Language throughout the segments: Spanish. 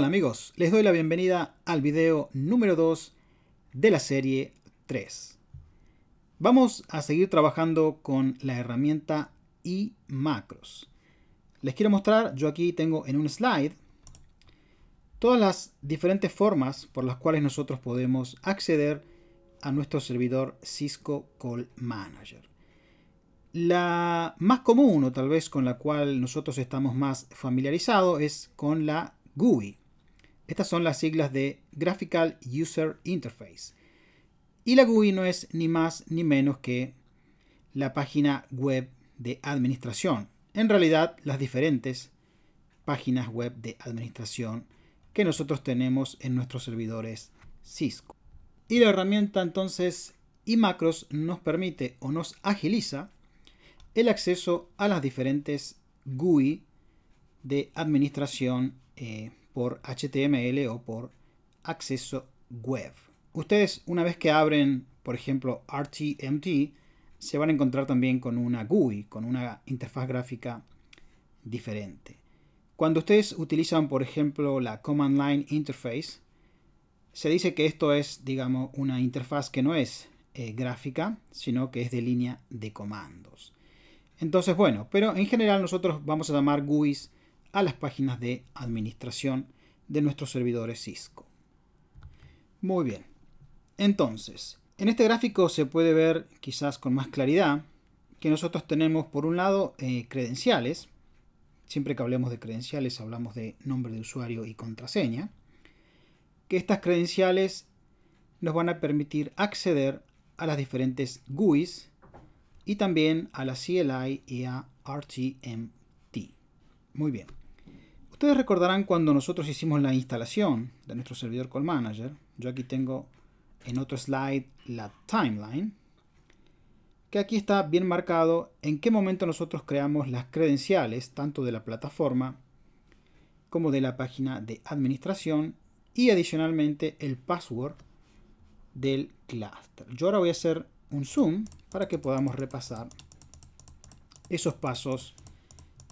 Hola amigos, les doy la bienvenida al video número 2 de la serie 3. Vamos a seguir trabajando con la herramienta y macros. Les quiero mostrar, yo aquí tengo en un slide todas las diferentes formas por las cuales nosotros podemos acceder a nuestro servidor Cisco Call Manager. La más común o tal vez con la cual nosotros estamos más familiarizados es con la GUI. Estas son las siglas de Graphical User Interface. Y la GUI no es ni más ni menos que la página web de administración. En realidad, las diferentes páginas web de administración que nosotros tenemos en nuestros servidores Cisco. Y la herramienta entonces y macros nos permite o nos agiliza el acceso a las diferentes GUI de administración eh, por HTML o por acceso web. Ustedes una vez que abren, por ejemplo, RTMT, se van a encontrar también con una GUI, con una interfaz gráfica diferente. Cuando ustedes utilizan, por ejemplo, la Command Line Interface, se dice que esto es, digamos, una interfaz que no es eh, gráfica, sino que es de línea de comandos. Entonces, bueno, pero en general nosotros vamos a llamar GUIs a las páginas de administración de nuestros servidores Cisco. Muy bien. Entonces, en este gráfico se puede ver quizás con más claridad que nosotros tenemos por un lado eh, credenciales. Siempre que hablemos de credenciales hablamos de nombre de usuario y contraseña. Que estas credenciales nos van a permitir acceder a las diferentes GUIs y también a la CLI y a RTMT. Muy bien. Ustedes recordarán cuando nosotros hicimos la instalación de nuestro servidor Call Manager. Yo aquí tengo en otro slide la timeline, que aquí está bien marcado en qué momento nosotros creamos las credenciales, tanto de la plataforma como de la página de administración y adicionalmente el password del cluster. Yo ahora voy a hacer un zoom para que podamos repasar esos pasos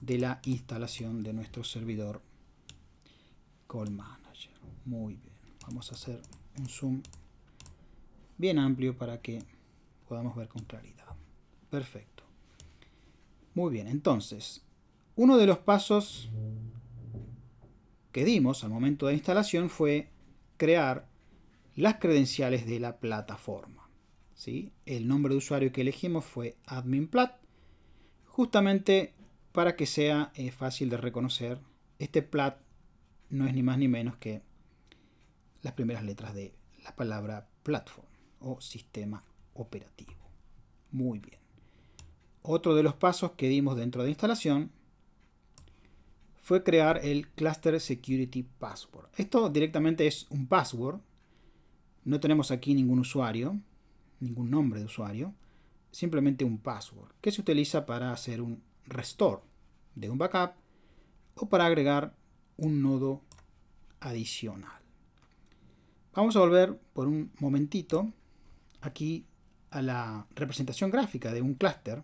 de la instalación de nuestro servidor call manager muy bien vamos a hacer un zoom bien amplio para que podamos ver con claridad perfecto muy bien entonces uno de los pasos que dimos al momento de instalación fue crear las credenciales de la plataforma ¿sí? el nombre de usuario que elegimos fue adminplat justamente para que sea eh, fácil de reconocer, este plat no es ni más ni menos que las primeras letras de la palabra platform o sistema operativo. Muy bien. Otro de los pasos que dimos dentro de instalación fue crear el Cluster Security Password. Esto directamente es un password. No tenemos aquí ningún usuario, ningún nombre de usuario, simplemente un password que se utiliza para hacer un restore de un backup o para agregar un nodo adicional. Vamos a volver por un momentito aquí a la representación gráfica de un clúster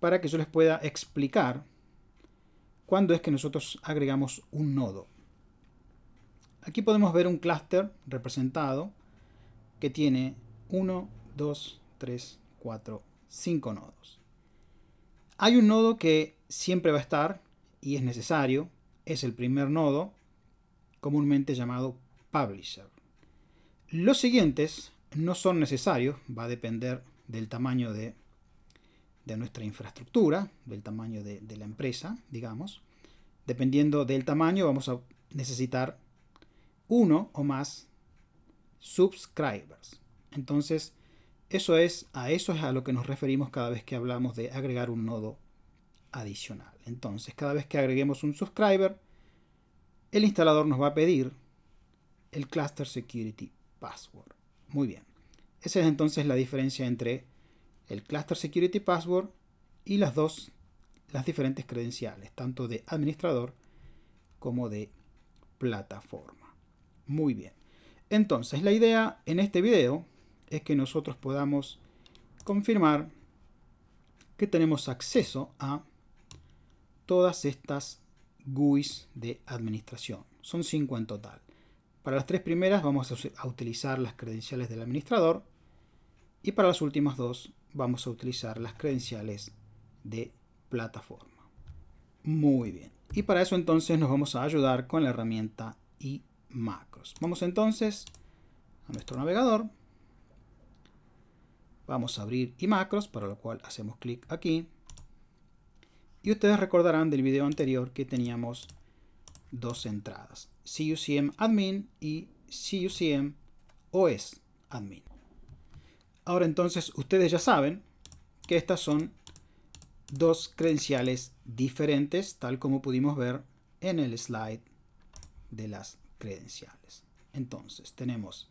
para que yo les pueda explicar cuándo es que nosotros agregamos un nodo. Aquí podemos ver un clúster representado que tiene 1, 2, 3, 4, 5 nodos. Hay un nodo que siempre va a estar y es necesario, es el primer nodo, comúnmente llamado publisher. Los siguientes no son necesarios, va a depender del tamaño de, nuestra infraestructura, del tamaño de, de la empresa, digamos. Dependiendo del tamaño vamos a necesitar uno o más subscribers. Entonces, eso es, a eso es a lo que nos referimos cada vez que hablamos de agregar un nodo adicional. Entonces, cada vez que agreguemos un subscriber, el instalador nos va a pedir el cluster security password. Muy bien. Esa es entonces la diferencia entre el cluster security password y las dos, las diferentes credenciales, tanto de administrador como de plataforma. Muy bien. Entonces, la idea en este video es que nosotros podamos confirmar que tenemos acceso a todas estas GUIs de administración. Son cinco en total. Para las tres primeras vamos a utilizar las credenciales del administrador y para las últimas dos vamos a utilizar las credenciales de plataforma. Muy bien. Y para eso entonces nos vamos a ayudar con la herramienta y macros. Vamos entonces a nuestro navegador Vamos a abrir y macros, para lo cual hacemos clic aquí. Y ustedes recordarán del video anterior que teníamos dos entradas, CUCM Admin y CUCM OS Admin. Ahora entonces ustedes ya saben que estas son dos credenciales diferentes, tal como pudimos ver en el slide de las credenciales. Entonces tenemos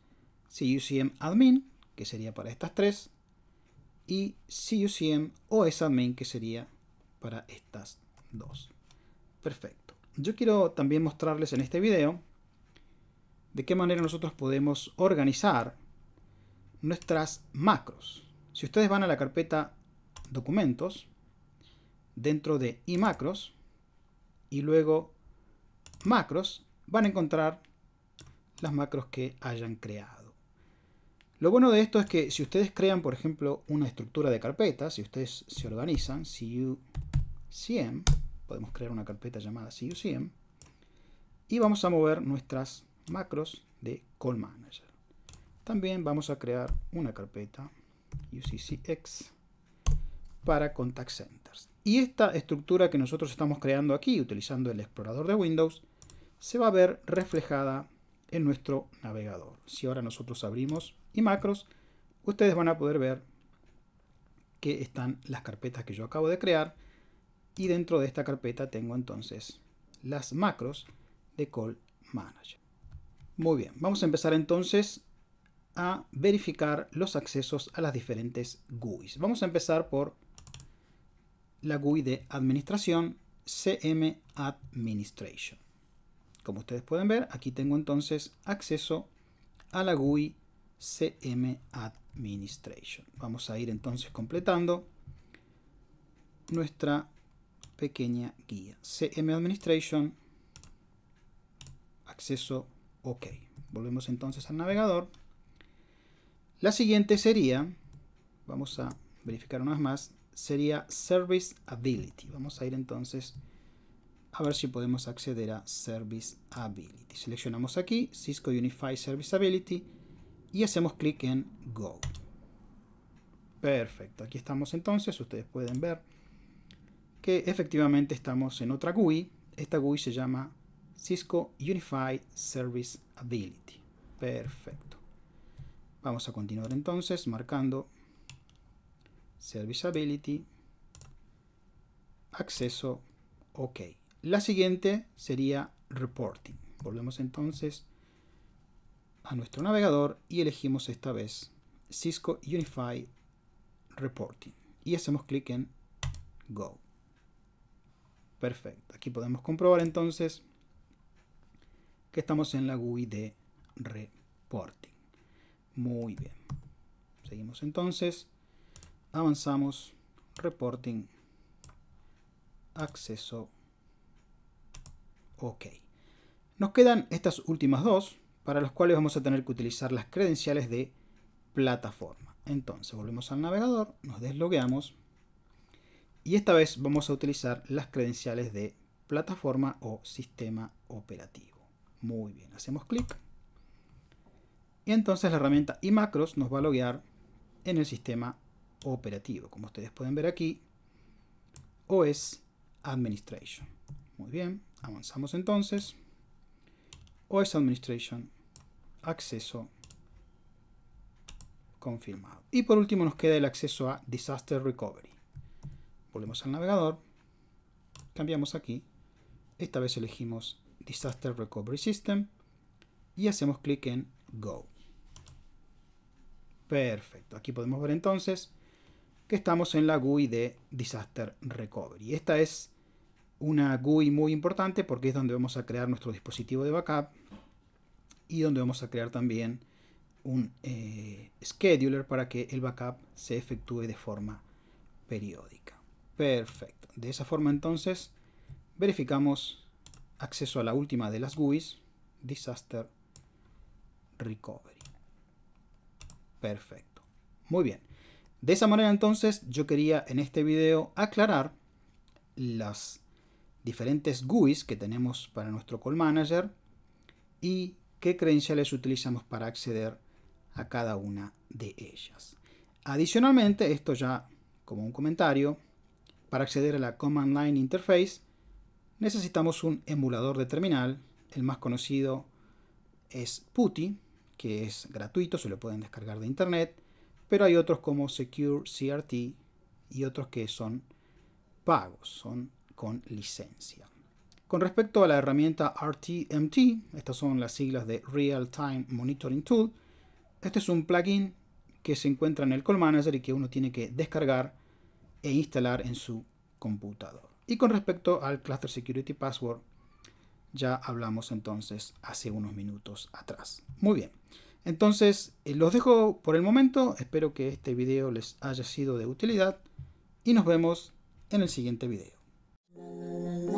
CUCM Admin, que sería para estas tres, y CUCM o esa main que sería para estas dos. Perfecto. Yo quiero también mostrarles en este video de qué manera nosotros podemos organizar nuestras macros. Si ustedes van a la carpeta documentos, dentro de macros y luego macros, van a encontrar las macros que hayan creado. Lo bueno de esto es que si ustedes crean, por ejemplo, una estructura de carpetas, si ustedes se organizan, CUCM, podemos crear una carpeta llamada CUCM, y vamos a mover nuestras macros de Call Manager. También vamos a crear una carpeta UCCX para Contact Centers. Y esta estructura que nosotros estamos creando aquí, utilizando el explorador de Windows, se va a ver reflejada en nuestro navegador. Si ahora nosotros abrimos y macros, ustedes van a poder ver que están las carpetas que yo acabo de crear y dentro de esta carpeta tengo entonces las macros de Call Manager. Muy bien, vamos a empezar entonces a verificar los accesos a las diferentes GUIs. Vamos a empezar por la GUI de administración CM Administration. Como ustedes pueden ver, aquí tengo entonces acceso a la GUI CM Administration. Vamos a ir entonces completando nuestra pequeña guía. CM Administration, acceso OK. Volvemos entonces al navegador. La siguiente sería, vamos a verificar una más, sería Service Ability. Vamos a ir entonces a ver si podemos acceder a Service Ability. Seleccionamos aquí Cisco Unified Service Ability y hacemos clic en Go. Perfecto, aquí estamos entonces, ustedes pueden ver que efectivamente estamos en otra GUI. Esta GUI se llama Cisco Unified Service Ability. Perfecto. Vamos a continuar entonces marcando Service Ability, acceso, OK. La siguiente sería Reporting. Volvemos entonces a nuestro navegador y elegimos esta vez Cisco Unify Reporting y hacemos clic en Go. Perfecto, aquí podemos comprobar entonces que estamos en la GUI de Reporting. Muy bien, seguimos entonces, avanzamos, Reporting, acceso, OK. Nos quedan estas últimas dos, para los cuales vamos a tener que utilizar las credenciales de plataforma. Entonces volvemos al navegador, nos deslogueamos y esta vez vamos a utilizar las credenciales de plataforma o sistema operativo. Muy bien, hacemos clic y entonces la herramienta y macros nos va a loguear en el sistema operativo. Como ustedes pueden ver aquí, OS Administration. Muy bien, avanzamos entonces. OS Administration, acceso confirmado. Y por último nos queda el acceso a Disaster Recovery. Volvemos al navegador, cambiamos aquí, esta vez elegimos Disaster Recovery System y hacemos clic en Go. Perfecto, aquí podemos ver entonces que estamos en la GUI de Disaster Recovery. Esta es una GUI muy importante porque es donde vamos a crear nuestro dispositivo de backup y donde vamos a crear también un eh, scheduler para que el backup se efectúe de forma periódica. Perfecto. De esa forma entonces verificamos acceso a la última de las GUIs, Disaster Recovery. Perfecto. Muy bien. De esa manera entonces yo quería en este video aclarar las diferentes GUIs que tenemos para nuestro call manager y qué credenciales utilizamos para acceder a cada una de ellas. Adicionalmente, esto ya como un comentario, para acceder a la Command Line Interface necesitamos un emulador de terminal. El más conocido es PuTTY, que es gratuito, se lo pueden descargar de internet, pero hay otros como Secure CRT y otros que son pagos, son con licencia. Con respecto a la herramienta RTMT, estas son las siglas de Real Time Monitoring Tool, este es un plugin que se encuentra en el Call Manager y que uno tiene que descargar e instalar en su computador. Y con respecto al Cluster Security Password, ya hablamos entonces hace unos minutos atrás. Muy bien, entonces eh, los dejo por el momento, espero que este video les haya sido de utilidad y nos vemos en el siguiente video. la, la, la.